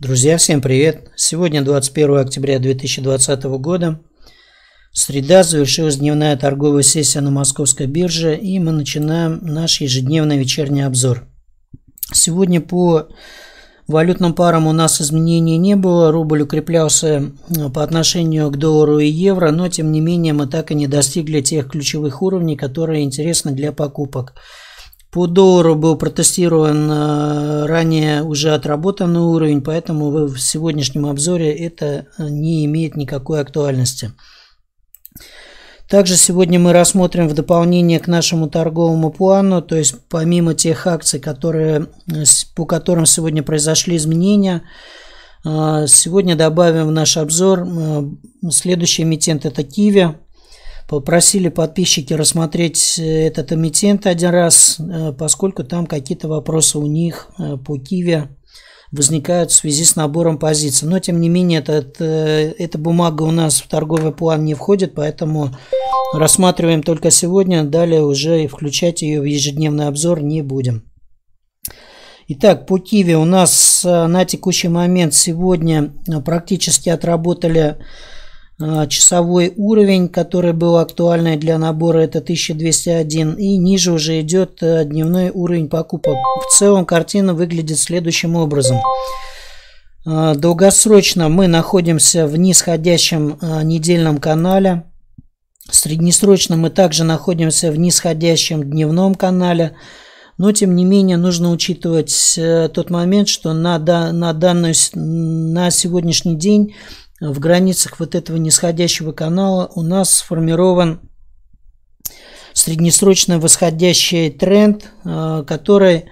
Друзья, всем привет! Сегодня 21 октября 2020 года. Среда завершилась дневная торговая сессия на московской бирже и мы начинаем наш ежедневный вечерний обзор. Сегодня по валютным парам у нас изменений не было. Рубль укреплялся э, по отношению к доллару и евро, но тем не менее мы так и не достигли тех ключевых уровней, которые интересны для покупок. По доллару был протестирован э, ранее уже отработанный уровень, поэтому в сегодняшнем обзоре это э, не имеет никакой актуальности. Также сегодня мы рассмотрим в дополнение к нашему торговому плану, то есть помимо тех акций, которые, э, по которым сегодня произошли изменения, сегодня добавим в наш обзор следующий эмитент – это Киви. Попросили подписчики рассмотреть э, этот эмитент один раз, э, поскольку там какие-то вопросы у них э, по Киеве возникают в связи с набором позиций. Но, тем не менее, этот, эта бумага у нас в торговый план не входит, поэтому рассматриваем только сегодня. Далее уже и включать ее в ежедневный обзор не будем. Итак, по Киеве у нас на текущий момент сегодня практически отработали а, часовой уровень, который был актуальный для набора, это 1201. И ниже уже идет э, дневной уровень покупок. В целом картина выглядит следующим образом. А, долгосрочно мы находимся в нисходящем а, недельном канале. Среднесрочно мы также находимся в нисходящем дневном канале. Но, тем не менее, нужно учитывать э, тот момент, что на, на, данную, на сегодняшний день в границах вот этого нисходящего канала у нас сформирован среднесрочный восходящий тренд, э, который э,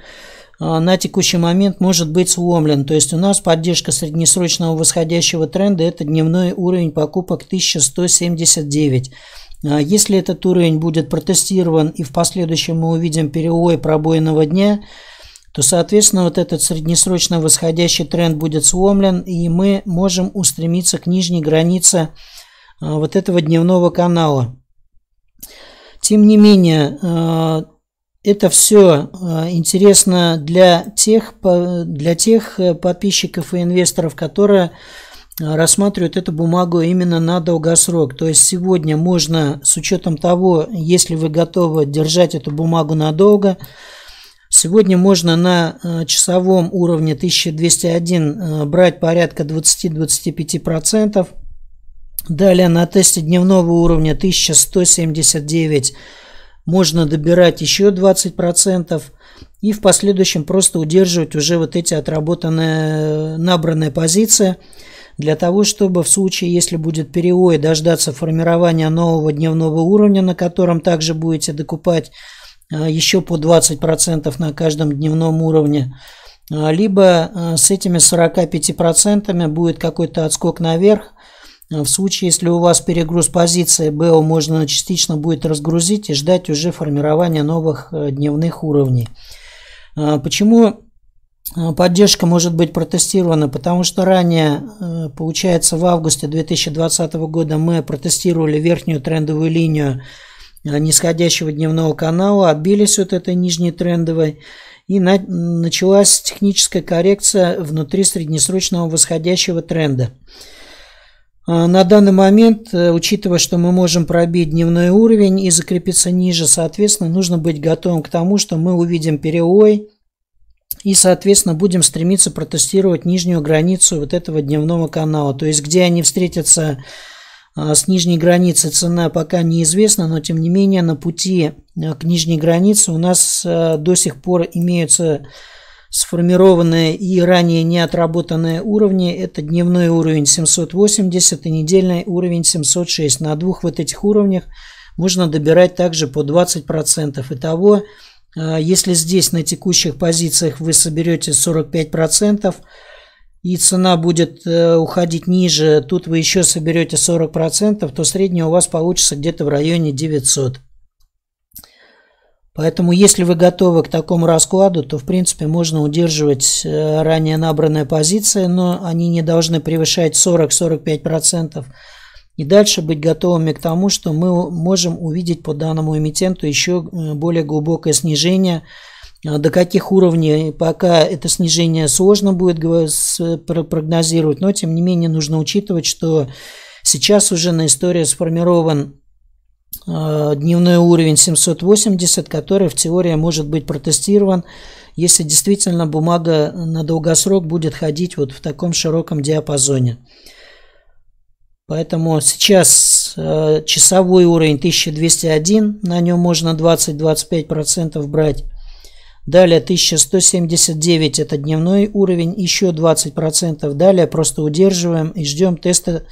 на текущий момент может быть сломлен. То есть у нас поддержка среднесрочного восходящего тренда – это дневной уровень покупок 1179. Э, если этот уровень будет протестирован и в последующем мы увидим переой пробойного дня – то, соответственно, вот этот среднесрочно восходящий тренд будет сломлен, и мы можем устремиться к нижней границе э, вот этого дневного канала. Тем не менее, э, это все э, интересно для тех, для тех подписчиков и инвесторов, которые рассматривают эту бумагу именно на долгосрок. То есть сегодня можно, с учетом того, если вы готовы держать эту бумагу надолго, Сегодня можно на э, часовом уровне 1201 э, брать порядка 20-25%. Далее на тесте дневного уровня 1179 можно добирать еще 20%. И в последующем просто удерживать уже вот эти отработанные, набранные позиции для того, чтобы в случае, если будет переой, дождаться формирования нового дневного уровня, на котором также будете докупать а, еще по 20% на каждом дневном уровне, а, либо а, с этими 45% будет какой-то отскок наверх. В случае, если у вас перегруз позиции БО, можно частично будет разгрузить и ждать уже формирования новых дневных уровней. Почему Поддержка может быть протестирована, потому что ранее, получается, в августе 2020 года мы протестировали верхнюю трендовую линию Э, нисходящего дневного канала, отбились от этой нижней трендовой, и на, началась техническая коррекция внутри среднесрочного восходящего тренда. Э, на данный момент, э, учитывая, что мы можем пробить дневной уровень и закрепиться ниже, соответственно, нужно быть готовым к тому, что мы увидим переой и, соответственно, будем стремиться протестировать нижнюю границу вот этого дневного канала. То есть, где они встретятся а с нижней границы цена пока неизвестна, но тем не менее на пути э, к нижней границе у нас э, до сих пор имеются сформированные и ранее не отработанные уровни. Это дневной уровень 780 и недельный уровень 706. На двух вот этих уровнях можно добирать также по 20%. Итого, э, если здесь на текущих позициях вы соберете 45%, и цена будет э, уходить ниже, тут вы еще соберете 40%, то средняя у вас получится где-то в районе 900. Поэтому если вы готовы к такому раскладу, то в принципе можно удерживать э, ранее набранные позиции, но они не должны превышать 40-45%. И дальше быть готовыми к тому, что мы можем увидеть по данному эмитенту еще э, более глубокое снижение – а до каких уровней пока это снижение сложно будет прогнозировать, но тем не менее нужно учитывать, что сейчас уже на истории сформирован а, дневной уровень 780, который в теории может быть протестирован, если действительно бумага на долгосрок будет ходить вот в таком широком диапазоне. Поэтому сейчас а, часовой уровень 1201, на нем можно 20-25% брать. Далее 1179 – это дневной уровень, еще 20%. Далее просто удерживаем и ждем теста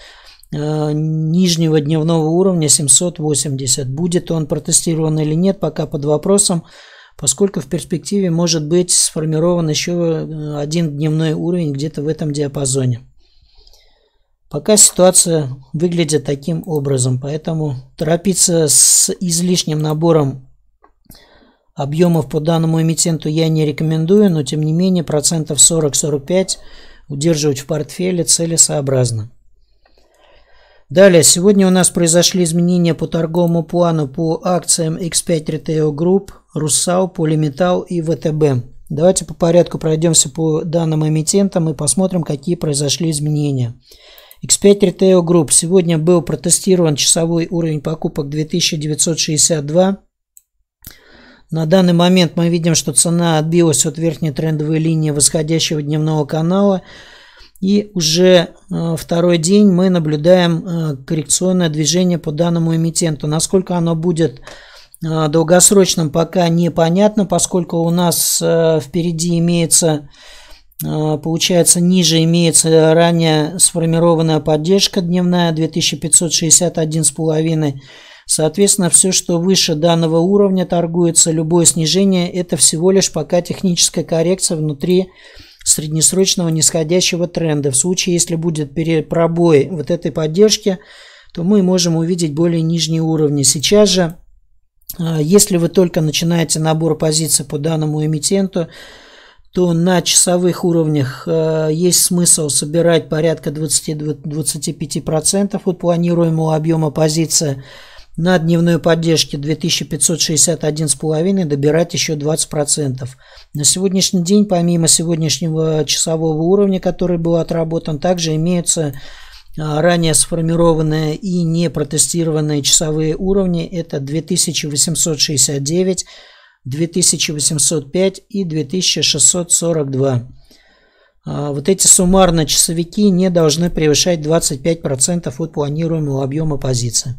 э, нижнего дневного уровня 780. Будет он протестирован или нет, пока под вопросом, поскольку в перспективе может быть сформирован еще э, один дневной уровень где-то в этом диапазоне. Пока ситуация выглядит таким образом, поэтому торопиться с излишним набором Объемов по данному эмитенту я не рекомендую, но тем не менее процентов 40-45 удерживать в портфеле целесообразно. Далее, сегодня у нас произошли изменения по торговому плану по акциям X5 Retail Group, Русал, Полиметал и ВТБ. Давайте по порядку пройдемся по данным эмитентам и посмотрим, какие произошли изменения. X5 Retail Group. Сегодня был протестирован часовой уровень покупок 2962. На данный момент мы видим, что цена отбилась от верхней трендовой линии восходящего дневного канала. И уже э, второй день мы наблюдаем э, коррекционное движение по данному эмитенту. Насколько оно будет э, долгосрочным, пока непонятно, поскольку у нас впереди имеется, получается, ниже имеется ранее сформированная поддержка дневная 2561,5 Соответственно, все, что выше данного уровня торгуется, любое снижение – это всего лишь пока техническая коррекция внутри среднесрочного нисходящего тренда. В случае, если будет пробой вот этой поддержки, то мы можем увидеть более нижние уровни. Сейчас же, а, если вы только начинаете набор позиций по данному эмитенту, то на часовых уровнях а, есть смысл собирать порядка 20-25% от планируемого объема позиции. На дневной поддержке 2561,5 добирать еще 20%. На сегодняшний день, помимо сегодняшнего часового уровня, который был отработан, также имеются а, ранее сформированные и не протестированные часовые уровни. Это 2869, 2805 и 2642. А, вот эти суммарно часовики не должны превышать 25% от планируемого объема позиции.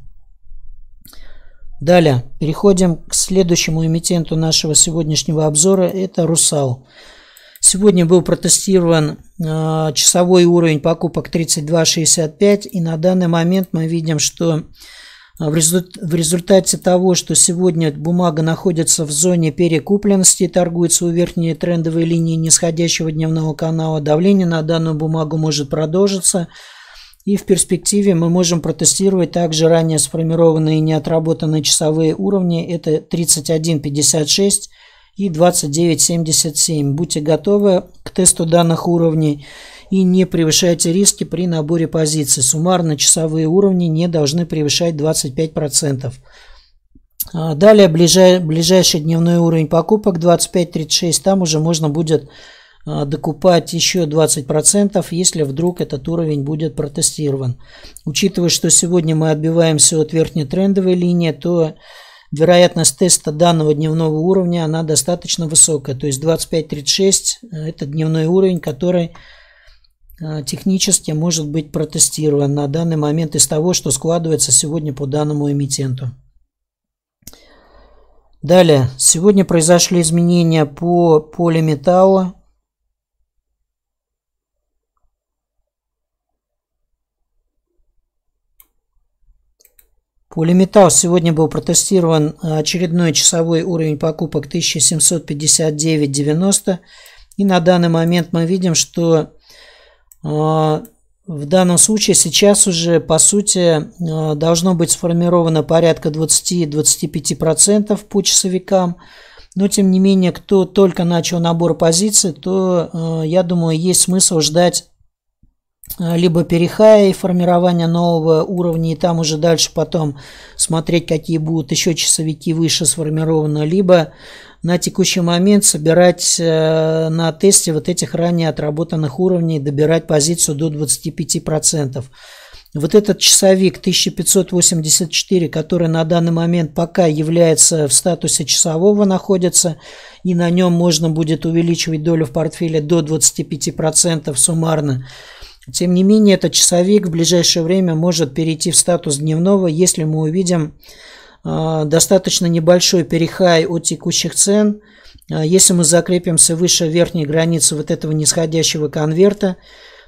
Далее переходим к следующему эмитенту нашего сегодняшнего обзора. Это «Русал». Сегодня был протестирован э, часовой уровень покупок 32.65 и на данный момент мы видим, что а, в, результ, в результате того, что сегодня бумага находится в зоне перекупленности торгуется у верхней трендовой линии нисходящего дневного канала, давление на данную бумагу может продолжиться – и в перспективе мы можем протестировать также ранее сформированные неотработанные часовые уровни. Это 31.56 и 29.77. Будьте готовы к тесту данных уровней и не превышайте риски при наборе позиций. Суммарно часовые уровни не должны превышать 25%. А, далее ближай, ближайший дневной уровень покупок 25.36. Там уже можно будет а, докупать еще 20%, если вдруг этот уровень будет протестирован. Учитывая, что сегодня мы отбиваемся от верхней трендовой линии, то вероятность теста данного дневного уровня она достаточно высокая. То есть 25-36 э, это дневной уровень, который э, технически может быть протестирован на данный момент из того, что складывается сегодня по данному эмитенту. Далее, сегодня произошли изменения по полиметаллу. По Лимитал сегодня был протестирован э, очередной часовой уровень покупок 1759.90. И на данный момент мы видим, что э, в данном случае сейчас уже, по сути, э, должно быть сформировано порядка 20-25% по часовикам. Но, тем не менее, кто только начал набор позиций, то, я думаю, есть смысл ждать а, либо перехая и формирование нового уровня, и там уже дальше потом смотреть, какие будут еще часовики выше сформированы, либо на текущий момент собирать э, на тесте вот этих ранее отработанных уровней, добирать позицию до 25%. Вот этот часовик 1584, который на данный момент пока является в статусе часового, находится, и на нем можно будет увеличивать долю в портфеле до 25% суммарно. Тем не менее, этот часовик в ближайшее время может перейти в статус дневного, если мы увидим а, достаточно небольшой перехай от текущих цен. А, если мы закрепимся выше верхней границы вот этого нисходящего конверта,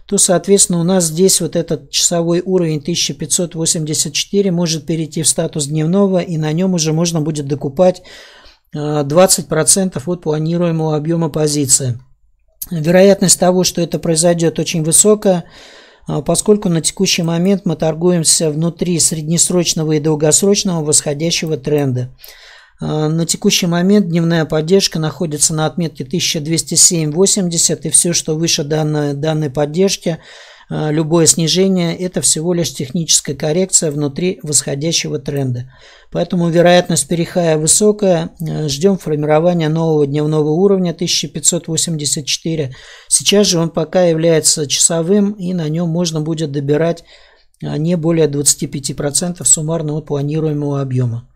то, соответственно, у нас здесь вот этот часовой уровень 1584 может перейти в статус дневного, и на нем уже можно будет докупать 20% а, от планируемого объема позиции. Вероятность того, что это произойдет, очень высокая, а, поскольку на текущий момент мы торгуемся внутри среднесрочного и долгосрочного восходящего тренда. А, на текущий момент дневная поддержка находится на отметке 1207.80 и все, что выше данной, данной поддержки – а, любое снижение – это всего лишь техническая коррекция внутри восходящего тренда. Поэтому вероятность перехая высокая. А, ждем формирования нового дневного уровня 1584. Сейчас же он пока является часовым и на нем можно будет добирать а, не более 25% суммарного планируемого объема.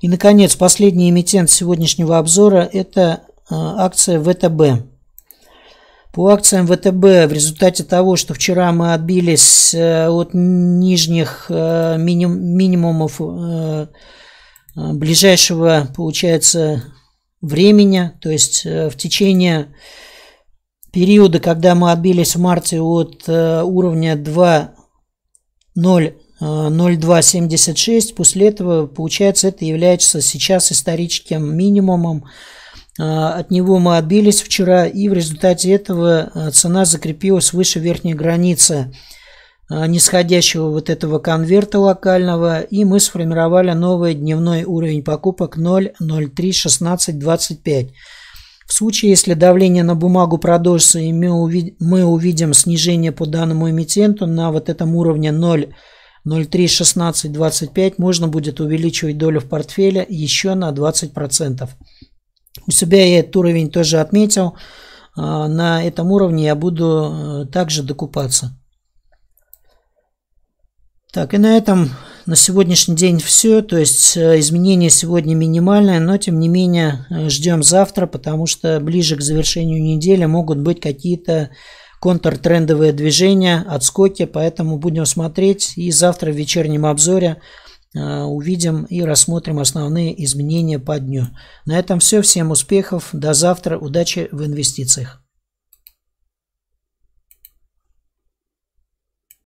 И, наконец, последний эмитент сегодняшнего обзора – это акция ВТБ. По акциям ВТБ в результате того, что вчера мы отбились э, от нижних э, минимумов э, ближайшего, получается, времени, то есть в течение периода, когда мы отбились в марте от уровня 2.00276, После этого, получается, это является сейчас историческим минимумом а, от него мы отбились вчера, и в результате этого а, цена закрепилась выше верхней границы а, нисходящего вот этого конверта локального, и мы сформировали новый дневной уровень покупок 0.03.16.25. В случае, если давление на бумагу продолжится, и мы, увидим, снижение по данному эмитенту на вот этом уровне 0.03.16.25, можно будет увеличивать долю в портфеле еще на 20%. У себя я этот уровень тоже отметил. А, на этом уровне я буду э, также докупаться. Так, и на этом на сегодняшний день все. То есть э, изменение сегодня минимальное, но тем не менее э, ждем завтра, потому что ближе к завершению недели могут быть какие-то контртрендовые движения, отскоки. Поэтому будем смотреть и завтра в вечернем обзоре Э, увидим и рассмотрим основные изменения по дню. На этом все. Всем успехов. До завтра. Удачи в инвестициях.